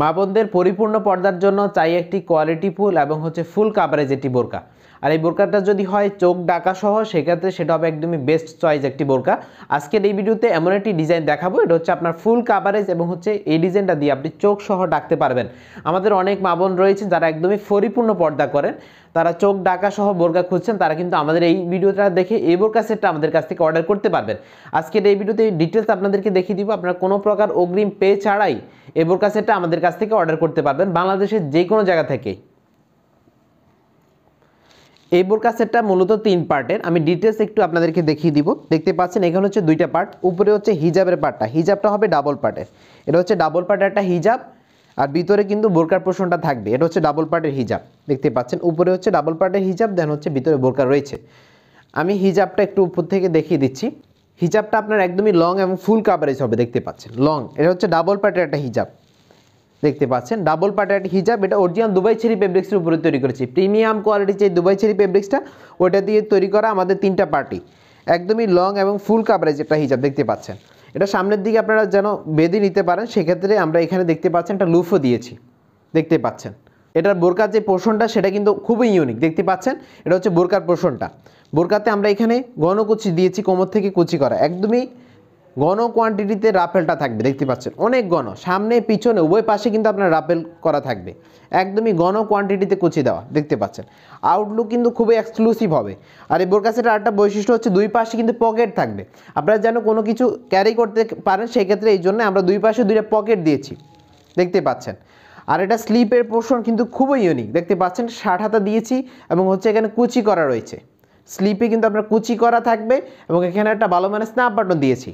মা বোনদের পরিপূর্ণ পর্দার জন্য চাই একটি কোয়ালিটিফুল এবং হচ্ছে ফুল কাভারেজ একটি বোরকা আর এই বোরকাটা যদি হয় চোখ ডাকা সহ সেক্ষেত্রে সেটা হবে একদমই বেস্ট চয়েস একটি বোরকা আজকের এই ভিডিওতে এমন একটি ডিজাইন দেখাবো এটা হচ্ছে আপনার ফুল কাভারেজ এবং হচ্ছে এই ডিজাইনটা দিয়ে আপনি চোখ সহ ডাকতে পারবেন আমাদের অনেক মা বোন রয়েছেন যারা একদমই পরিপূর্ণ পর্দা করেন তারা চোখ ডাকা সহ বোরকা খুঁজছেন তারা কিন্তু আমাদের এই ভিডিওটা দেখে এই বোরকা সেটটা আমাদের কাছ থেকে অর্ডার করতে পারবেন আজকের এই ভিডিওতে ডিটেলস আপনাদেরকে দেখিয়ে দিব আপনারা কোনো প্রকার অগ্রিম পে ছাড়াই এই বোরকা সেটটা আমাদের কাছ থেকে অর্ডার করতে পারবেন বাংলাদেশের যে কোনো জায়গা থেকেই এই বোরকা সেটটা মূলত তিন পার্টের আমি ডিটেলস একটু আপনাদেরকে দেখিয়ে দিব দেখতে পাচ্ছেন এখানে হচ্ছে দুইটা পার্ট উপরে হচ্ছে হিজাবের পার্টটা হিজাবটা হবে ডাবল পার্টের এটা হচ্ছে ডাবল পার্টের একটা হিজাব আর ভিতরে কিন্তু বোরকার পোর্শনটা থাকবে এটা হচ্ছে ডাবল পার্টের হিজাব দেখতে পাচ্ছেন উপরে হচ্ছে ডাবল পার্টের হিজাব দেন হচ্ছে ভিতরে বোরকা রয়েছে আমি হিজাবটা একটু উপর থেকে দেখিয়ে দিচ্ছি হিজাবটা আপনার একদমই লং এবং ফুল কাভারেজ হবে দেখতে পাচ্ছেন লং এটা হচ্ছে ডাবল পার্টের একটা হিজাব দেখতে পাচ্ছেন ডাবল পাটাট হিজাব এটা অরিজিনাল দুবাই ছেড়ি ফেব্রিক্সের উপরে তৈরি করেছি প্রিমিয়াম কোয়ালিটির যে দুবাই ছেড়ি ফেব্রিক্সটা ওটা দিয়ে তৈরি করা আমাদের তিনটা পার্টি একদমই লং এবং ফুল কাভারেজ একটা হিজাব দেখতে পাচ্ছেন এটা সামনের দিকে আপনারা যেন বেঁধে নিতে পারেন সেক্ষেত্রে আমরা এখানে দেখতে পাচ্ছেন একটা লুফও দিয়েছি দেখতে পাচ্ছেন এটার বোরকার যে পোর্শনটা সেটা কিন্তু খুবই ইউনিক দেখতে পাচ্ছেন এটা হচ্ছে বোরকার পোর্শনটা বোরকাতে আমরা এখানে গণকুচি দিয়েছি কোমর থেকে কুচি করা একদমই ঘন কোয়ান্টিটিতে রাফেলটা থাকবে দেখতে পাচ্ছেন অনেক ঘন সামনে পিছনে উভয় পাশে কিন্তু আপনার রাফেল করা থাকবে একদমই ঘন কোয়ান্টিটিতে কুচি দেওয়া দেখতে পাচ্ছেন আউটলুক কিন্তু খুবই এক্সক্লুসিভ হবে আর এই বোরকাসেটার আরেকটা বৈশিষ্ট্য হচ্ছে দুই পাশে কিন্তু পকেট থাকবে আপনারা যেন কোনো কিছু ক্যারি করতে পারেন সেক্ষেত্রে এই জন্য আমরা দুই পাশে দুইটা পকেট দিয়েছি দেখতে পাচ্ছেন আর এটা স্লিপের পোর্শন কিন্তু খুবই ইউনিক দেখতে পাচ্ছেন ষাট হাতা দিয়েছি এবং হচ্ছে এখানে কুচি করা রয়েছে স্লিপে কিন্তু আপনার কুচি করা থাকবে এবং এখানে একটা ভালো মানে স্ন্যাপ বাটন দিয়েছি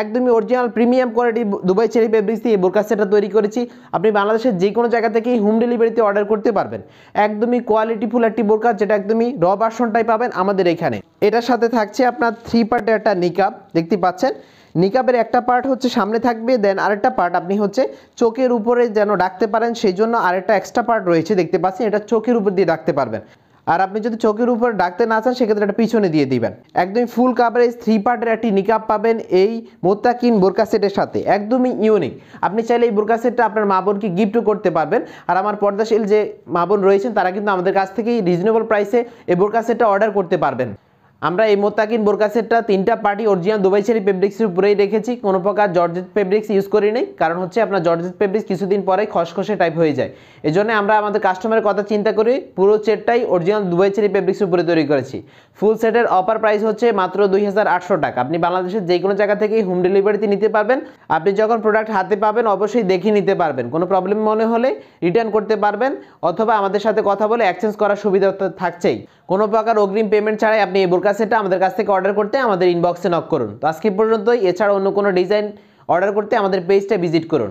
একদমই original premium quality Dubai cherry fabrics দিয়ে বোরকা সেটটা তৈরি করেছি আপনি বাংলাদেশের যে কোনো জায়গা থেকেই হোম ডেলিভারিতে অর্ডার করতে পারবেন একদমই কোয়ালিটিফুল একটি বোরকা যেটা একদমই র বাসনটাই পাবেন আমাদের এখানে এটার সাথে থাকছে আপনার থ্রি পার্টের একটা নিকাপ দেখতে পাচ্ছেন নিকাবের একটা পার্ট হচ্ছে সামনে থাকবে দেন আরেকটা পার্ট আপনি হচ্ছে চোখের উপরে যেন ডাকতে পারেন সেই জন্য আরেকটা এক্সট্রা পার্ট রয়েছে দেখতে পাচ্ছেন এটা চোখের উপর দিয়ে ডাকতে পারবেন আর আপনি যদি চোখের উপর ডাকতে না চান সেক্ষেত্রে এটা পিছনে দিয়ে দিবেন একদমই ফুল কাভারেজ থ্রি পার্টের একটি নিকাপ পাবেন এই মোত্তাকিন বোরকা সেটের সাথে একদমই ইউনিক আপনি চাইলে এই বোরকা সেটটা আপনার মা বোনকে গিফটও করতে পারবেন আর আমার পর্দাশীল যে মা বোন রয়েছেন তারা কিন্তু আমাদের কাছ থেকেই রিজনেবল প্রাইসে এই বোরকা সেটটা অর্ডার করতে পারবেন আমরা এই মোত্তাকিন বোরকা সেটটা তিনটা পার্টি অরিজিনাল দুবাই শেরি ফেব্রিক্সের উপরেই রেখেছি কোনো প্রকার জর্জেট ফেব্রিক্স ইউজ করি নাই কারণ হচ্ছে আপনার জর্জেট ফেব্রিক্স কিছুদিন পরে খসখসে টাইপ হয়ে যায় এই জন্য আমরা আমাদের কাস্টমারের কথা চিন্তা করি পুরো সেটটাই অরিজিনাল দুবাই শেরি ফেব্রিক্সের উপরে তৈরি করেছি ফুল সেটের অফার প্রাইস হচ্ছে মাত্র দুই টাকা আপনি বাংলাদেশের যে কোনো জায়গা থেকেই হোম ডেলিভারিতে নিতে পারবেন আপনি যখন প্রোডাক্ট হাতে পাবেন অবশ্যই দেখে নিতে পারবেন কোনো প্রবলেম মনে হলে রিটার্ন করতে পারবেন অথবা আমাদের সাথে কথা বলে এক্সচেঞ্জ করার সুবিধা থাকছেই কোনো প্রকার অগ্রিম পেমেন্ট ছাড়াই আপনি এই বোরকা সেটা আমাদের কাছ থেকে অর্ডার করতে আমাদের ইনবক্সে নক করুন তো আজকে পর্যন্ত এছাড়া অন্য কোনো ডিজাইন অর্ডার করতে আমাদের পেজটা ভিজিট করুন